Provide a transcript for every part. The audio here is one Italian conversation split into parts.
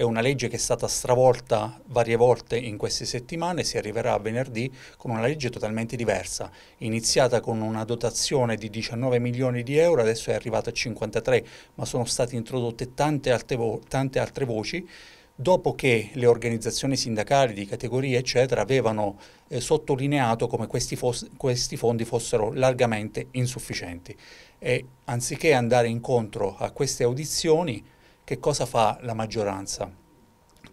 È una legge che è stata stravolta varie volte in queste settimane, si arriverà a venerdì con una legge totalmente diversa, iniziata con una dotazione di 19 milioni di euro, adesso è arrivata a 53, ma sono state introdotte tante altre, vo tante altre voci dopo che le organizzazioni sindacali di categorie eccetera avevano eh, sottolineato come questi, questi, fondi fossero largamente insufficienti e anziché andare incontro a queste audizioni che cosa fa la maggioranza?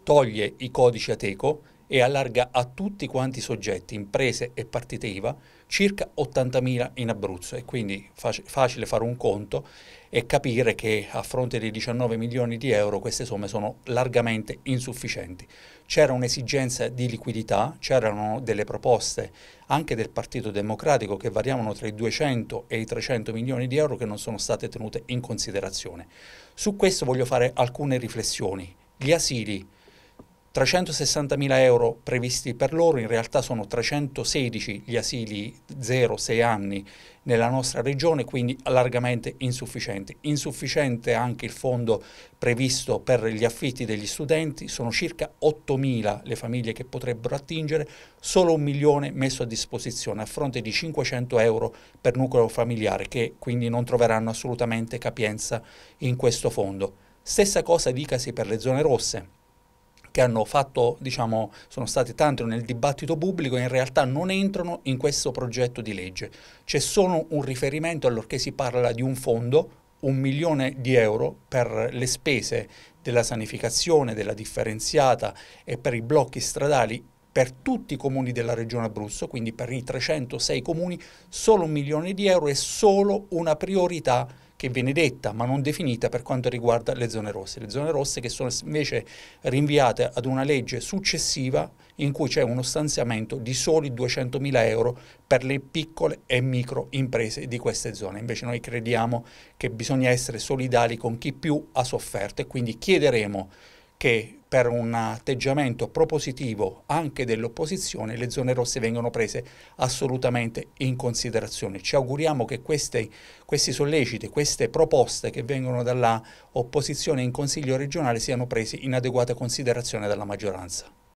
Toglie i codici Ateco e allarga a tutti quanti i soggetti, imprese e partite IVA, circa 80.000 in Abruzzo È quindi fac facile fare un conto e capire che a fronte dei 19 milioni di euro queste somme sono largamente insufficienti. C'era un'esigenza di liquidità, c'erano delle proposte anche del Partito Democratico che variavano tra i 200 e i 300 milioni di euro che non sono state tenute in considerazione. Su questo voglio fare alcune riflessioni. Gli asili 360.000 euro previsti per loro, in realtà sono 316 gli asili 0-6 anni nella nostra regione, quindi largamente insufficienti. Insufficiente anche il fondo previsto per gli affitti degli studenti, sono circa 8.000 le famiglie che potrebbero attingere, solo un milione messo a disposizione a fronte di 500 euro per nucleo familiare che quindi non troveranno assolutamente capienza in questo fondo. Stessa cosa dicasi per le zone rosse che hanno fatto, diciamo, sono stati tanto nel dibattito pubblico in realtà non entrano in questo progetto di legge. C'è solo un riferimento allorché si parla di un fondo, un milione di euro per le spese della sanificazione, della differenziata e per i blocchi stradali per tutti i comuni della regione Abruzzo, quindi per i 306 comuni, solo un milione di euro è solo una priorità che viene detta ma non definita per quanto riguarda le zone rosse. Le zone rosse che sono invece rinviate ad una legge successiva in cui c'è uno stanziamento di soli 200.000 euro per le piccole e micro imprese di queste zone. Invece noi crediamo che bisogna essere solidali con chi più ha sofferto e quindi chiederemo che per un atteggiamento propositivo anche dell'opposizione le zone rosse vengono prese assolutamente in considerazione. Ci auguriamo che queste, questi solleciti, queste proposte che vengono dall'opposizione in Consiglio regionale siano prese in adeguata considerazione dalla maggioranza.